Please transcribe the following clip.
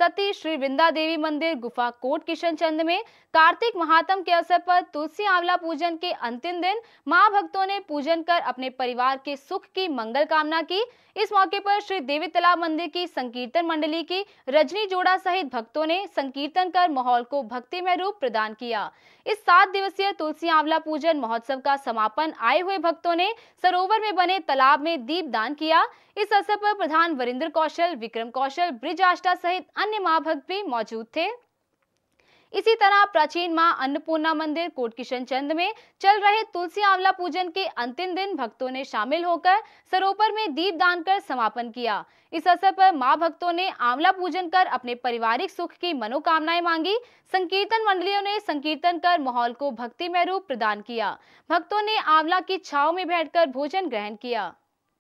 सती श्री वृंदा देवी मंदिर गुफा कोट किशन चंद में कार्तिक महातम के अवसर पर तुलसी आंवला पूजन के अंतिम दिन मां भक्तों ने पूजन कर अपने परिवार के सुख की मंगल कामना की इस मौके पर श्री देवी तालाब मंदिर की संकीर्तन मंडली की रजनी जोड़ा सहित भक्तों ने संकीर्तन कर माहौल को भक्ति में रूप प्रदान किया इस सात दिवसीय तुलसी आंवला पूजन महोत्सव का समापन आए हुए भक्तों ने सरोवर में बने तालाब में दीप दान किया इस अवसर पर प्रधान वरिंद्र कौशल विक्रम कौशल ब्रिज आष्टा सहित अन्य अन्य महाभक्त भी मौजूद थे इसी तरह प्राचीन मां अन्नपूर्णा मंदिर कोट किशन चंद में चल रहे तुलसी आंवला पूजन के अंतिम दिन भक्तों ने शामिल होकर सरोपर में दीप दान कर समापन किया इस अवसर पर मां भक्तों ने आंवला पूजन कर अपने पारिवारिक सुख की मनोकामनाएं मांगी संकीर्तन मंडलियों ने संकीर्तन कर माहौल को भक्तिमय रूप प्रदान किया भक्तों ने आंवला की छाव में बैठकर भोजन ग्रहण किया